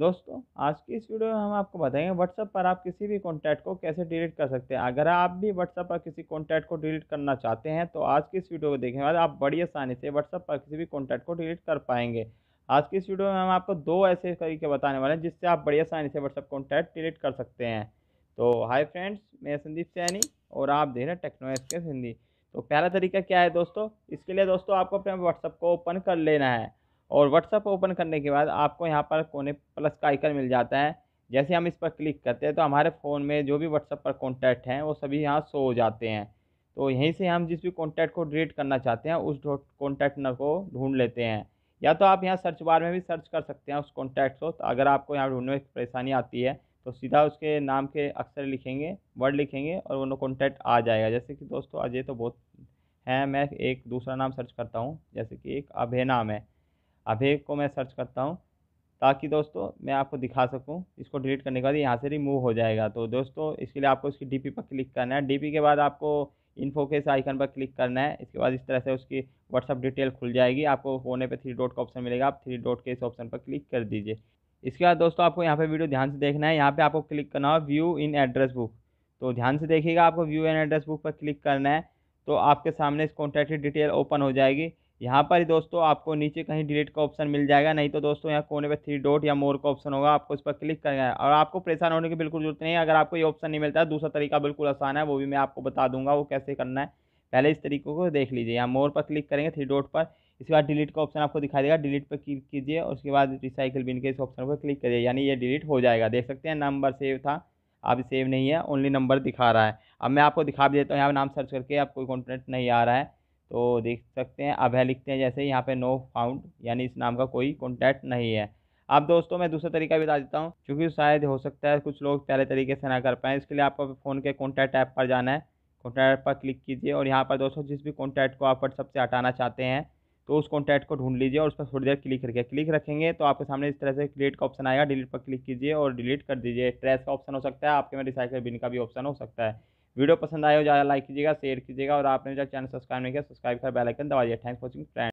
दोस्तों आज की इस वीडियो में हम आपको बताएंगे व्हाट्सएप पर आप किसी भी कॉन्टैक्ट को कैसे डिलीट कर सकते हैं अगर आप भी व्हाट्सएप पर किसी कॉन्टैक्ट को डिलीट करना चाहते हैं तो आज की इस वीडियो को देखने के बाद आप बड़ी आसानी से व्हाट्सएप पर किसी भी कॉन्टैक्ट को डिलीट कर पाएंगे आज की इस वीडियो में हम आपको दो ऐसे तरीके बताने वाले हैं जिससे आप बड़ी आसानी से व्हाट्सएप कॉन्टैक्ट डिलीट कर सकते हैं तो हाय फ्रेंड्स मैं संदीप सैनी और आप देख रहे हैं के हिंदी तो पहला तरीका क्या है दोस्तों इसके लिए दोस्तों आपको अपने व्हाट्सएप को ओपन कर लेना है और व्हाट्सअप ओपन करने के बाद आपको यहाँ पर कोने प्लस का आइकन मिल जाता है जैसे हम इस पर क्लिक करते हैं तो हमारे फ़ोन में जो भी व्हाट्सअप पर कॉन्टैक्ट हैं वो सभी यहाँ शो हो जाते हैं तो यहीं से हम जिस भी कॉन्टैक्ट को डिलीट करना चाहते हैं उस कॉन्टैक्ट नंबर को ढूंढ लेते हैं या तो आप यहाँ सर्च बार में भी सर्च कर सकते हैं उस कॉन्टैक्ट को तो अगर आपको यहाँ ढूंढने में परेशानी आती है तो सीधा उसके नाम के अक्षर लिखेंगे वर्ड लिखेंगे और वो कॉन्टैक्ट आ जाएगा जैसे कि दोस्तों अजय तो बहुत हैं मैं एक दूसरा नाम सर्च करता हूँ जैसे कि एक अभय नाम है अभी को मैं सर्च करता हूँ ताकि दोस्तों मैं आपको दिखा सकूँ इसको डिलीट करने के बाद यहाँ से रिमूव हो जाएगा तो दोस्तों इसके लिए आपको इसकी डी पर क्लिक करना है डी के बाद आपको इन्फोकेस आइकन पर क्लिक करना है इसके बाद इस तरह से उसकी व्हाट्सअप डिटेल खुल जाएगी आपको कोने पे थ्री डॉट का ऑप्शन मिलेगा आप थ्री डॉट के इस ऑप्शन पर क्लिक कर दीजिए इसके बाद दोस्तों आपको यहाँ पे वीडियो ध्यान से देखना है यहाँ पे आपको क्लिक करना है व्यू इन एड्रेस बुक तो ध्यान से देखिएगा आपको व्यू इन एड्रेस बुक पर क्लिक करना है तो आपके सामने इस कॉन्टैक्ट की डिटेल ओपन हो जाएगी यहाँ पर ही दोस्तों आपको नीचे कहीं डिलीट का ऑप्शन मिल जाएगा नहीं तो दोस्तों यहाँ कोने पर थ्री डॉट या मोर का ऑप्शन होगा आपको इस पर क्लिक करना है और आपको परेशान होने की बिल्कुल जरूरत नहीं है अगर आपको ये ऑप्शन नहीं मिलता है दूसरा तरीका बिल्कुल आसान है वो भी मैं आपको बता दूंगा वो कैसे करना है पहले इस तरीके को देख लीजिए यहाँ मोर पर क्लिक करेंगे थ्री डॉट पर इसके बाद डिलीट का ऑप्शन आपको दिखाई देगा डिलीट पर क्लिक कीजिए और उसके बाद रिसाइकिल बिन के इस ऑप्शन पर क्लिक करिए यानी ये डिलीट हो जाएगा देख सकते हैं नंबर सेव था अब सेव नहीं है ओनली नंबर दिखा रहा है अब मैं आपको दिखा भी देता हूँ यहाँ नाम सर्च करके आपको कॉन्टेंट नहीं आ रहा है तो देख सकते हैं अब है लिखते हैं जैसे यहाँ पे नो फाउंड यानी इस नाम का कोई कॉन्टैक्ट नहीं है अब दोस्तों मैं दूसरा तरीका भी बता देता हूँ क्योंकि शायद हो सकता है कुछ लोग पहले तरीके से ना कर पाएँ इसके लिए आपको फ़ोन के कॉन्टैक्ट ऐप पर जाना है कॉन्टैक्ट पर क्लिक कीजिए और यहाँ पर दोस्तों जिस भी कॉन्टैक्ट को आप व्हाट्सअप से हटाना चाहते हैं तो उस कॉन्टैक्ट को ढूंढ लीजिए और उस पर थोड़ी देर क्लिक करके क्लिक रखेंगे तो आपके सामने इस तरह से डिलीट का ऑप्शन आएगा डिलीट पर क्लिक कीजिए और डिलीट कर दीजिए ट्रेस का ऑप्शन हो सकता है आपके में रिसाइकल बिन का भी ऑप्शन हो सकता है वीडियो पसंद आए हो ज़्यादा लाइक कीजिएगा शेयर कीजिएगा और आपने जो चैनल सब्सक्राइब नहीं किया सब्सक्राइब कर बेलाइकन दबा दिया थैंक्स वॉचिंग फ्रेंड